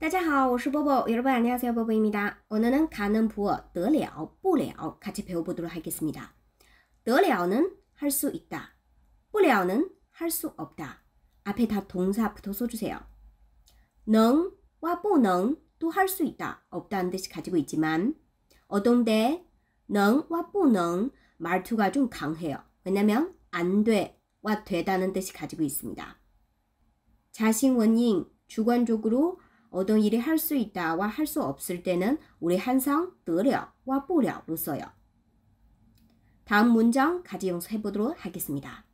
大家好，我是波波。여러분안녕하세요보보입니다 오늘은 가는 부어得了, 不了 같이 배워보도록 하겠습니다. 得了는 할 수 있다. 不了는 할 수 없다. 앞에 다 동사 붙어 써주세요. 能와 不能도 할 수 있다, 없다는 뜻이 가지고 있지만 어떤데 能와 不能 말투가 좀 강해요. 왜냐면 안 돼와 되다는 뜻이 가지고 있습니다. 자신 원인 주관적으로 어떤 일을할수 있다와 할 수 없을 때는 우리 항상 得了와 不了로 써요. 다음 문장 같이 연습해 보도록 하겠습니다.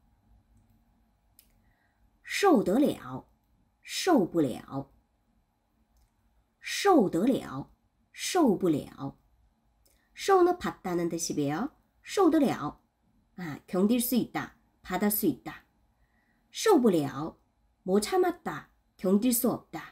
受得了,受不了.受得了,受不了. 受는 받다는 뜻이에요. 受得了. 아, 견딜 수 있다. 받을 수 있다. 受不了.못 참았다. 견딜 수 없다.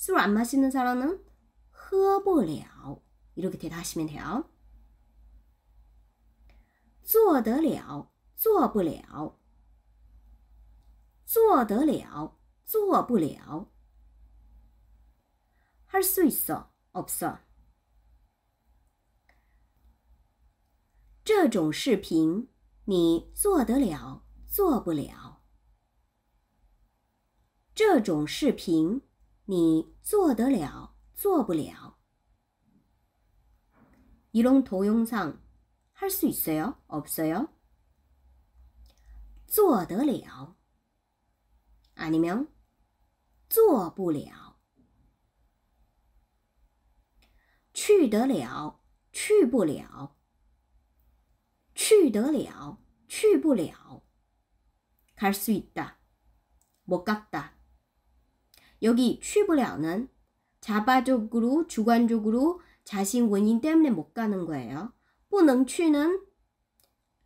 술안 마시는 사람은 喝不了 이렇게 대답하시면 돼요. 做得了,做不了.做得了,做不了.할 수 있어, 없어. 这种视频你做得了,做不了.这种视频你做得了，做不了。 이런 도용상 할 수 있어요? 없어요? 做得了 아니면 做不了去得了,去不了去得了, 去不了갈 수 있다, 못 갔다 여기 취불了는 자바적으로 주관적으로 자신 원인 때문에 못 가는 거예요. 不能 취는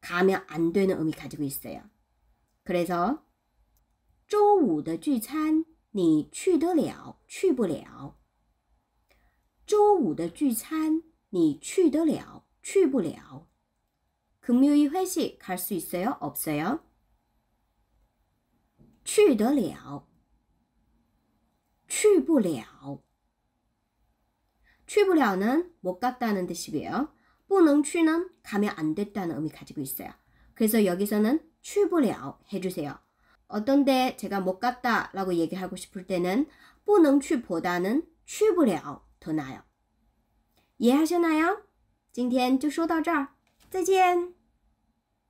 가면 안 되는 의미 가지고 있어요. 그래서 周五的聚餐你去得了去不了周五的聚餐你去得了去不了 금요일 회식 갈 수 있어요? 없어요? 去得了 去不了。去不了는 못 갔다는 뜻이고요. 不能去는 가면 안 됐다는 의미 가지고 있어요. 그래서 여기서는 취不了 해주세요. 어떤데 제가 못 갔다 라고 얘기하고 싶을 때는 不能去보다는 취不了 더 나아요. 이해하셨나요? 今天就说到这儿，再见。